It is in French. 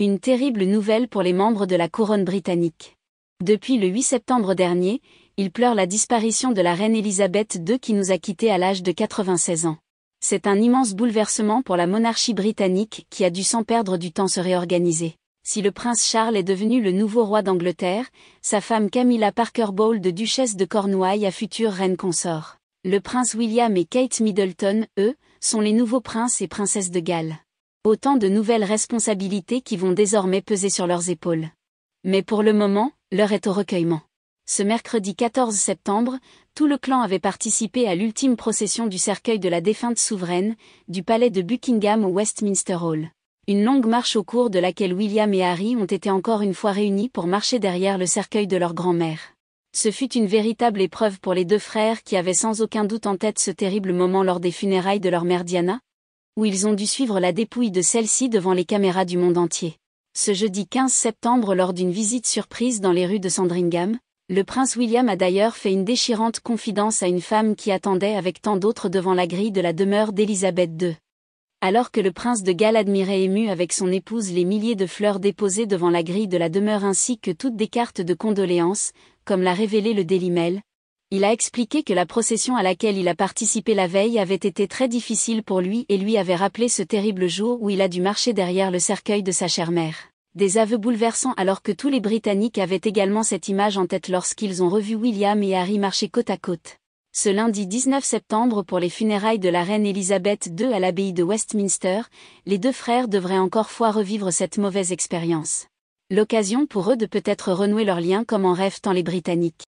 Une terrible nouvelle pour les membres de la couronne britannique. Depuis le 8 septembre dernier, ils pleurent la disparition de la reine Elisabeth II qui nous a quittés à l'âge de 96 ans. C'est un immense bouleversement pour la monarchie britannique qui a dû sans perdre du temps se réorganiser. Si le prince Charles est devenu le nouveau roi d'Angleterre, sa femme Camilla Parker Bowl de duchesse de Cornouailles à future reine consort. Le prince William et Kate Middleton, eux, sont les nouveaux princes et princesses de Galles. Autant de nouvelles responsabilités qui vont désormais peser sur leurs épaules. Mais pour le moment, l'heure est au recueillement. Ce mercredi 14 septembre, tout le clan avait participé à l'ultime procession du cercueil de la défunte souveraine, du palais de Buckingham au Westminster Hall. Une longue marche au cours de laquelle William et Harry ont été encore une fois réunis pour marcher derrière le cercueil de leur grand-mère. Ce fut une véritable épreuve pour les deux frères qui avaient sans aucun doute en tête ce terrible moment lors des funérailles de leur mère Diana, où ils ont dû suivre la dépouille de celle-ci devant les caméras du monde entier. Ce jeudi 15 septembre lors d'une visite surprise dans les rues de Sandringham, le prince William a d'ailleurs fait une déchirante confidence à une femme qui attendait avec tant d'autres devant la grille de la demeure d'Elisabeth II. Alors que le prince de Galles admirait ému avec son épouse les milliers de fleurs déposées devant la grille de la demeure ainsi que toutes des cartes de condoléances, comme l'a révélé le Daily Mail, il a expliqué que la procession à laquelle il a participé la veille avait été très difficile pour lui et lui avait rappelé ce terrible jour où il a dû marcher derrière le cercueil de sa chère mère. Des aveux bouleversants alors que tous les Britanniques avaient également cette image en tête lorsqu'ils ont revu William et Harry marcher côte à côte. Ce lundi 19 septembre pour les funérailles de la reine Elisabeth II à l'abbaye de Westminster, les deux frères devraient encore fois revivre cette mauvaise expérience. L'occasion pour eux de peut-être renouer leur lien comme en rêvent tant les Britanniques.